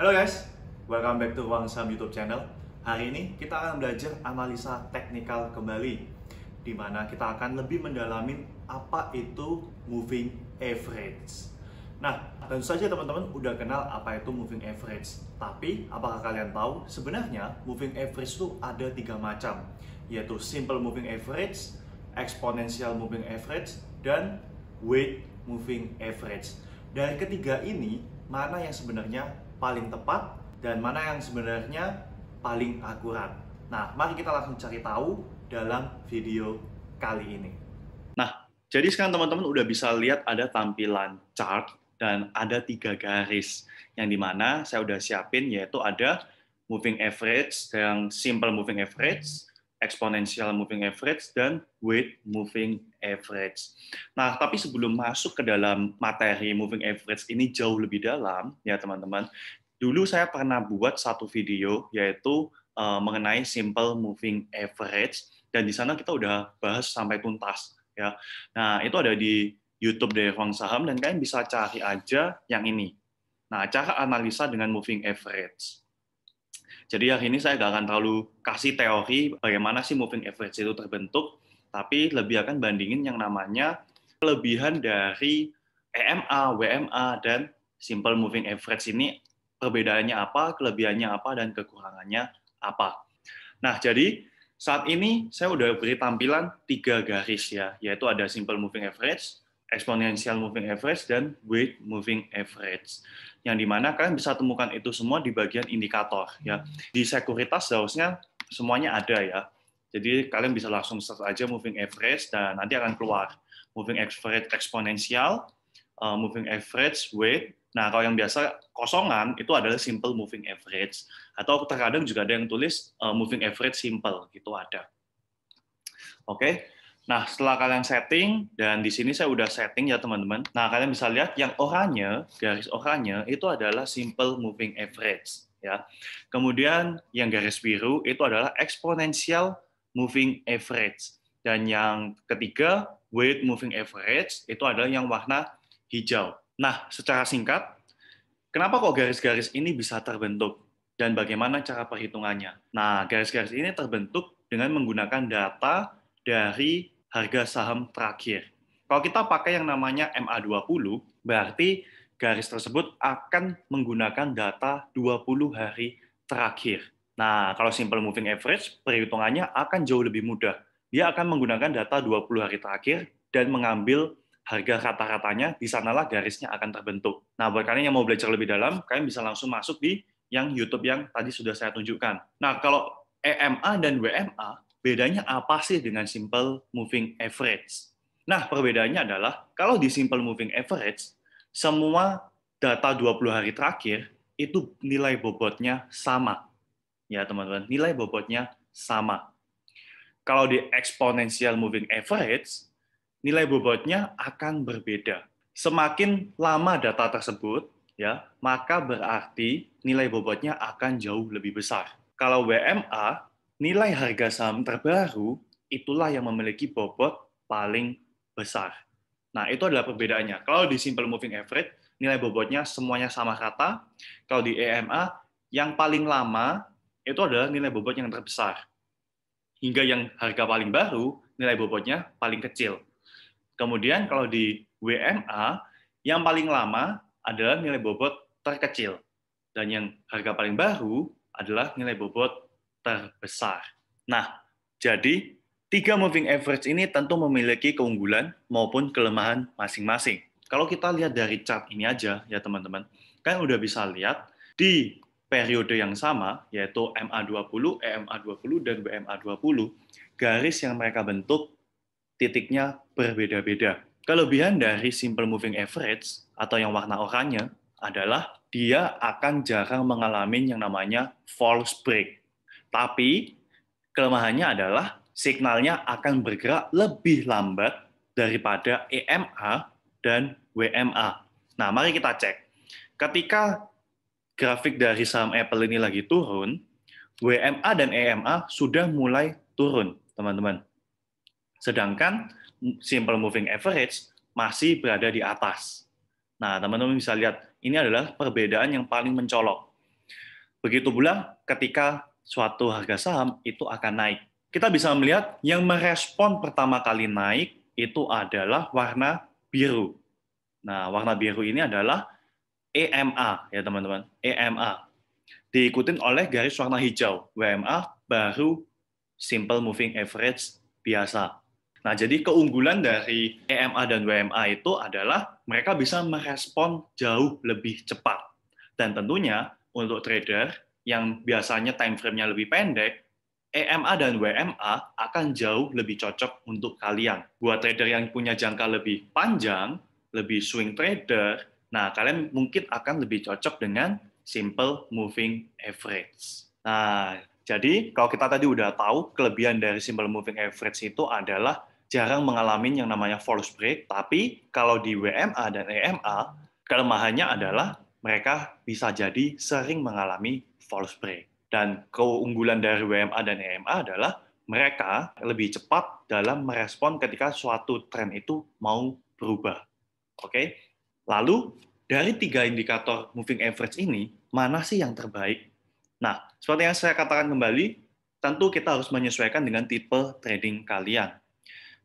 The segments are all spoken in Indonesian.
Halo guys, welcome back to Wang Sam YouTube channel. Hari ini kita akan belajar analisa teknikal kembali, di mana kita akan lebih mendalami apa itu moving average. Nah, tentu saja teman-teman udah kenal apa itu moving average. Tapi, apakah kalian tahu sebenarnya moving average itu ada tiga macam, yaitu simple moving average, exponential moving average, dan weight moving average. Dari ketiga ini, mana yang sebenarnya paling tepat dan mana yang sebenarnya paling akurat. Nah, mari kita langsung cari tahu dalam video kali ini. Nah, jadi sekarang teman-teman udah bisa lihat ada tampilan chart dan ada tiga garis yang dimana saya udah siapin yaitu ada moving average yang simple moving average, exponential moving average dan weight moving average. Nah, tapi sebelum masuk ke dalam materi moving average ini jauh lebih dalam ya teman-teman. Dulu saya pernah buat satu video yaitu uh, mengenai simple moving average dan di sana kita udah bahas sampai tuntas ya. Nah, itu ada di YouTube dari Ruang Saham dan kalian bisa cari aja yang ini. Nah, cara analisa dengan moving average. Jadi hari ini saya nggak akan terlalu kasih teori bagaimana sih moving average itu terbentuk, tapi lebih akan bandingin yang namanya kelebihan dari EMA, WMA, dan simple moving average ini perbedaannya apa, kelebihannya apa, dan kekurangannya apa. Nah, jadi saat ini saya udah beri tampilan tiga garis ya, yaitu ada simple moving average, exponential moving average dan weight moving average. Yang dimana kalian bisa temukan itu semua di bagian indikator ya. Hmm. Di sekuritas seharusnya semuanya ada ya. Jadi kalian bisa langsung search aja moving average dan nanti akan keluar moving average exponential eh, moving average weight. Nah, kalau yang biasa kosongan itu adalah simple moving average atau terkadang juga ada yang tulis eh, moving average simple gitu ada. Oke. Okay? Nah, setelah kalian setting, dan di sini saya udah setting ya teman-teman. Nah, kalian bisa lihat yang oranye, garis oranye, itu adalah simple moving average. ya. Kemudian yang garis biru itu adalah exponential moving average. Dan yang ketiga, weight moving average, itu adalah yang warna hijau. Nah, secara singkat, kenapa kok garis-garis ini bisa terbentuk? Dan bagaimana cara perhitungannya? Nah, garis-garis ini terbentuk dengan menggunakan data dari harga saham terakhir. Kalau kita pakai yang namanya MA20, berarti garis tersebut akan menggunakan data 20 hari terakhir. Nah, kalau simple moving average, perhitungannya akan jauh lebih mudah. Dia akan menggunakan data 20 hari terakhir dan mengambil harga rata-ratanya, di sanalah garisnya akan terbentuk. Nah, buat kalian yang mau belajar lebih dalam, kalian bisa langsung masuk di yang YouTube yang tadi sudah saya tunjukkan. Nah, kalau EMA dan WMA bedanya apa sih dengan simple moving average? Nah, perbedaannya adalah kalau di simple moving average, semua data 20 hari terakhir itu nilai bobotnya sama. Ya, teman-teman, nilai bobotnya sama. Kalau di exponential moving average, nilai bobotnya akan berbeda. Semakin lama data tersebut, ya, maka berarti nilai bobotnya akan jauh lebih besar. Kalau WMA nilai harga saham terbaru itulah yang memiliki bobot paling besar. Nah, itu adalah perbedaannya. Kalau di simple moving average, nilai bobotnya semuanya sama rata. Kalau di EMA, yang paling lama itu adalah nilai bobot yang terbesar. Hingga yang harga paling baru, nilai bobotnya paling kecil. Kemudian kalau di WMA, yang paling lama adalah nilai bobot terkecil. Dan yang harga paling baru adalah nilai bobot terbesar. Nah, jadi tiga moving average ini tentu memiliki keunggulan maupun kelemahan masing-masing. Kalau kita lihat dari chart ini aja ya teman-teman, kan udah bisa lihat di periode yang sama yaitu MA20, EMA20 dan BMA20, garis yang mereka bentuk titiknya berbeda-beda. Kelebihan dari simple moving average atau yang warna oranye adalah dia akan jarang mengalami yang namanya false break tapi kelemahannya adalah signalnya akan bergerak lebih lambat daripada EMA dan WMA. Nah, mari kita cek. Ketika grafik dari saham Apple ini lagi turun, WMA dan EMA sudah mulai turun, teman-teman. Sedangkan simple moving average masih berada di atas. Nah, teman-teman bisa lihat, ini adalah perbedaan yang paling mencolok. Begitu pula ketika suatu harga saham itu akan naik. Kita bisa melihat yang merespon pertama kali naik itu adalah warna biru. Nah, warna biru ini adalah EMA ya teman-teman, EMA. Diikutin oleh garis warna hijau, WMA baru simple moving average biasa. Nah, jadi keunggulan dari EMA dan WMA itu adalah mereka bisa merespon jauh lebih cepat. Dan tentunya untuk trader yang biasanya time frame-nya lebih pendek, EMA dan WMA akan jauh lebih cocok untuk kalian. Buat trader yang punya jangka lebih panjang, lebih swing trader, nah kalian mungkin akan lebih cocok dengan simple moving average. Nah, jadi kalau kita tadi udah tahu kelebihan dari simple moving average itu adalah jarang mengalami yang namanya false break, tapi kalau di WMA dan EMA, kelemahannya adalah mereka bisa jadi sering mengalami false break. Dan keunggulan dari WMA dan EMA adalah mereka lebih cepat dalam merespon ketika suatu tren itu mau berubah. Oke? Lalu dari tiga indikator moving average ini, mana sih yang terbaik? Nah, seperti yang saya katakan kembali, tentu kita harus menyesuaikan dengan tipe trading kalian.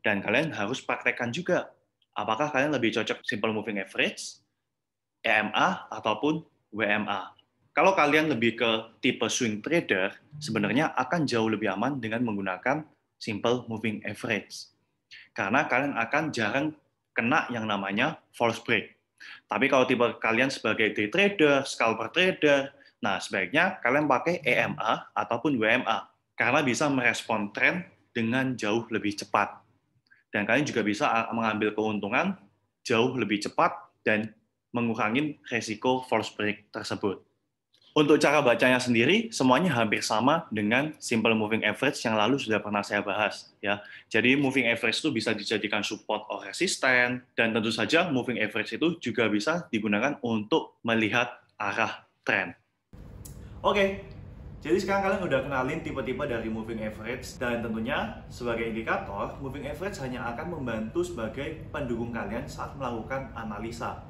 Dan kalian harus praktekkan juga apakah kalian lebih cocok simple moving average EMA ataupun WMA. Kalau kalian lebih ke tipe swing trader, sebenarnya akan jauh lebih aman dengan menggunakan simple moving average. Karena kalian akan jarang kena yang namanya false break. Tapi kalau tipe kalian sebagai day trader, scalper trader, nah sebaiknya kalian pakai EMA ataupun WMA karena bisa merespon trend dengan jauh lebih cepat. Dan kalian juga bisa ah, mengambil keuntungan jauh lebih cepat dan mengurangi resiko false break tersebut. Untuk cara bacanya sendiri, semuanya hampir sama dengan simple moving average yang lalu sudah pernah saya bahas. ya. Jadi moving average itu bisa dijadikan support or resisten, dan tentu saja moving average itu juga bisa digunakan untuk melihat arah trend. Oke, Jadi sekarang kalian udah kenalin tipe-tipe dari moving average dan tentunya sebagai indikator, moving average hanya akan membantu sebagai pendukung kalian saat melakukan analisa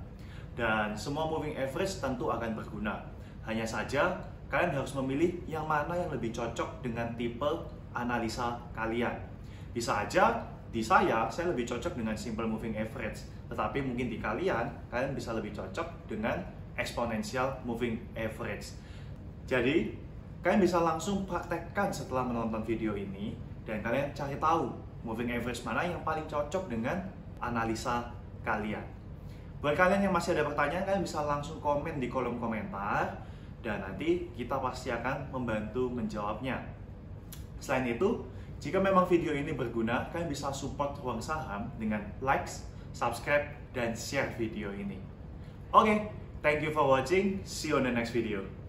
dan semua moving average tentu akan berguna. Hanya saja, kalian harus memilih yang mana yang lebih cocok dengan tipe analisa kalian. Bisa aja di saya, saya lebih cocok dengan simple moving average, tetapi mungkin di kalian, kalian bisa lebih cocok dengan exponential moving average. Jadi, kalian bisa langsung praktekkan setelah menonton video ini dan kalian cari tahu moving average mana yang paling cocok dengan analisa kalian. Buat kalian yang masih ada pertanyaan, kalian bisa langsung komen di kolom komentar dan nanti kita pasti akan membantu menjawabnya. Selain itu, jika memang video ini berguna, kalian bisa support Ruang Saham dengan like, subscribe, dan share video ini. Oke, okay, thank you for watching. See you on the next video.